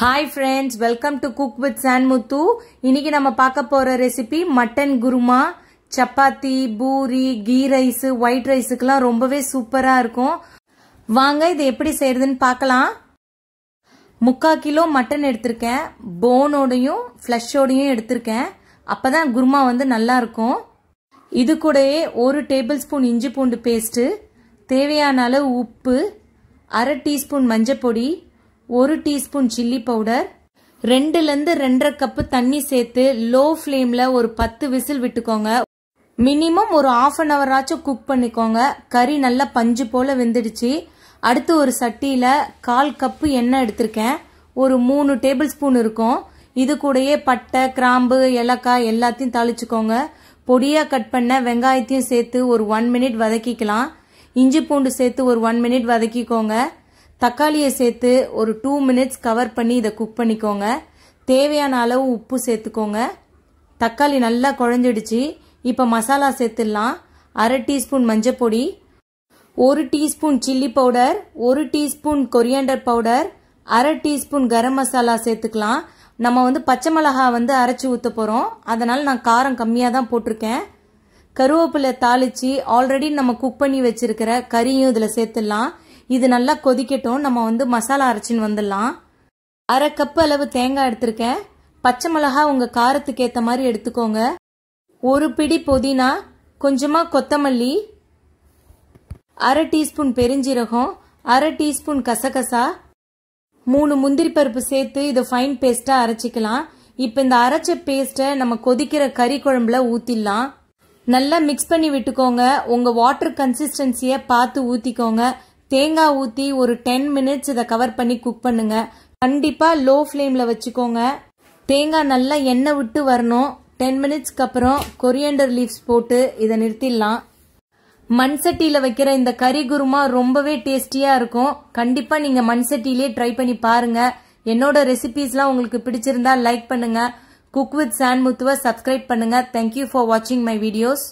hi friends welcome to cook with Shanmuthu இன்னைக்கு நம்ம பார்க்க போகிற recipe mutton kurma chapati puri ghee rice white ரைஸுக்கெல்லாம் ரொம்பவே சூப்பராக இருக்கும் வாங்க இது எப்படி செய்யறதுன்னு பார்க்கலாம் முக்கா கிலோ மட்டன் எடுத்திருக்கேன் போனோடையும் ஃப்ளஷோடையும் எடுத்திருக்கேன் அப்போ தான் குருமா வந்து நல்லாயிருக்கும் இது கூடயே ஒரு டேபிள் ஸ்பூன் இஞ்சி பூண்டு பேஸ்ட்டு தேவையான அளவு உப்பு அரை டீஸ்பூன் மஞ்சப்பொடி ஒரு டீஸ்பூன் சில்லி பவுடர் ரெண்டுலேருந்து ரெண்டரை கப்பு தண்ணி சேர்த்து லோ ஃப்ளேமில் ஒரு பத்து விசில் விட்டுக்கோங்க மினிமம் ஒரு ஆஃப் அன் அவர் ஆச்சும் குக் பண்ணிக்கோங்க கறி நல்லா பஞ்சு போல் வெந்துடுச்சு அடுத்து ஒரு சட்டியில் கால் கப்பு எண்ணெய் எடுத்திருக்கேன் ஒரு மூணு டேபிள் ஸ்பூன் இருக்கும் இது கூடயே பட்டை கிராம்பு ஏலக்காய் எல்லாத்தையும் தாளிச்சுக்கோங்க பொடியாக கட் பண்ண வெங்காயத்தையும் சேர்த்து ஒரு ஒன் மினிட் வதக்கிக்கலாம் இஞ்சி பூண்டு சேர்த்து ஒரு ஒன் மினிட் வதக்கிக்கோங்க தக்காளியை சேர்த்து ஒரு டூ மினிட்ஸ் கவர் பண்ணி இதை குக் பண்ணிக்கோங்க தேவையான அளவு உப்பு சேர்த்துக்கோங்க தக்காளி நல்லா குழஞ்சிடுச்சு இப்போ மசாலா சேர்த்துடலாம் அரை டீஸ்பூன் மஞ்சப்பொடி ஒரு டீஸ்பூன் சில்லி பவுடர் ஒரு டீஸ்பூன் கொரியாண்டர் பவுடர் அரை டீஸ்பூன் கரம் மசாலா சேர்த்துக்கலாம் நம்ம வந்து பச்சை மிளகா வந்து அரைச்சி ஊற்ற போகிறோம் அதனால் நான் காரம் கம்மியாக தான் போட்டிருக்கேன் கருவேப்பிலை தாளித்து ஆல்ரெடி நம்ம குக் பண்ணி வச்சிருக்கிற கறியும் இதில் சேர்த்துடலாம் இது நல்லா கொதிக்கட்டும் நம்ம வந்து மசாலா அரைச்சின்னு வந்துடலாம் அரை கப் அளவு தேங்காய் எடுத்திருக்கேன் பச்சை மிளகா உங்கள் காரத்துக்கு ஏற்ற மாதிரி எடுத்துக்கோங்க ஒரு பிடி புதினா கொஞ்சமாக கொத்தமல்லி அரை டீஸ்பூன் பெருஞ்சீரகம் அரை டீஸ்பூன் கசகசா மூணு முந்திரி பருப்பு சேர்த்து இதை ஃபைன் பேஸ்ட்டாக அரைச்சிக்கலாம் இப்போ இந்த அரைச்ச பேஸ்ட்டை நம்ம கொதிக்கிற கறி குழம்புல ஊற்றிடலாம் நல்லா மிக்ஸ் பண்ணி விட்டுக்கோங்க உங்கள் வாட்டர் கன்சிஸ்டன்சியை பார்த்து ஊற்றிக்கோங்க தேங்காய் ஊற்றி ஒரு டென் மினிட்ஸ் இதை கவர் பண்ணி குக் பண்ணுங்க கண்டிப்பாக லோ ஃப்ளேமில் வச்சுக்கோங்க தேங்காய் நல்லா எண்ணெய் விட்டு வரணும் டென் மினிட்ஸ்க்கு அப்புறம் கொரியண்டர் லீவ்ஸ் போட்டு இதை நிறுத்திடலாம் மண் வைக்கிற இந்த கறி குருமா ரொம்பவே டேஸ்டியாக இருக்கும் கண்டிப்பாக நீங்கள் மண் சட்டியிலே ட்ரை பண்ணி பாருங்கள் என்னோட ரெசிபீஸ்லாம் உங்களுக்கு பிடிச்சிருந்தா லைக் பண்ணுங்கள் குக் வித் சான் முத்துவை சப்ஸ்கிரைப் பண்ணுங்கள் தேங்க்யூ ஃபார் வாட்சிங் மை வீடியோஸ்